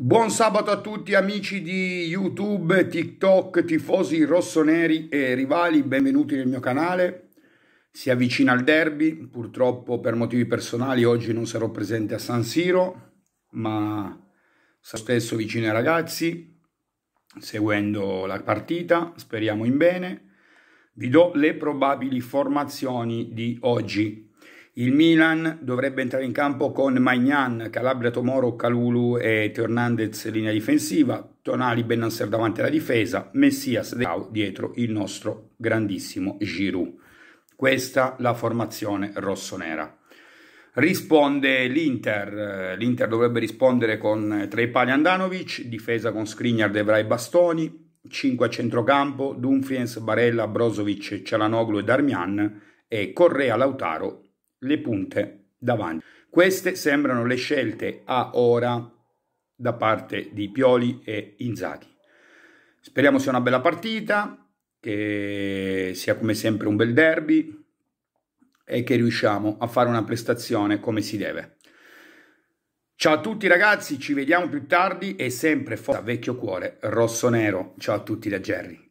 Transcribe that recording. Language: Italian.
Buon sabato a tutti amici di YouTube, TikTok, tifosi rossoneri e rivali, benvenuti nel mio canale. Si avvicina il derby, purtroppo per motivi personali oggi non sarò presente a San Siro, ma sarò stesso vicino ai ragazzi, seguendo la partita, speriamo in bene. Vi do le probabili formazioni di oggi. Il Milan dovrebbe entrare in campo con Magnan, Calabria, Tomoro, Calulu e Hernandez linea difensiva, Tonali, Benasser davanti alla difesa, Messias Deau dietro il nostro grandissimo Giroud. Questa la formazione rossonera. Risponde l'Inter, l'Inter dovrebbe rispondere con tre pali Andanovic, difesa con Skriniar, Devrai, Bastoni, 5 a centrocampo, Dumfries, Barella, Brozovic, Cialanoglu e Darmian e Correa, Lautaro, le punte davanti. Queste sembrano le scelte a ora da parte di Pioli e Inzaghi. Speriamo sia una bella partita, che sia come sempre un bel derby e che riusciamo a fare una prestazione come si deve. Ciao a tutti ragazzi, ci vediamo più tardi e sempre forza vecchio cuore rosso nero. Ciao a tutti da Jerry.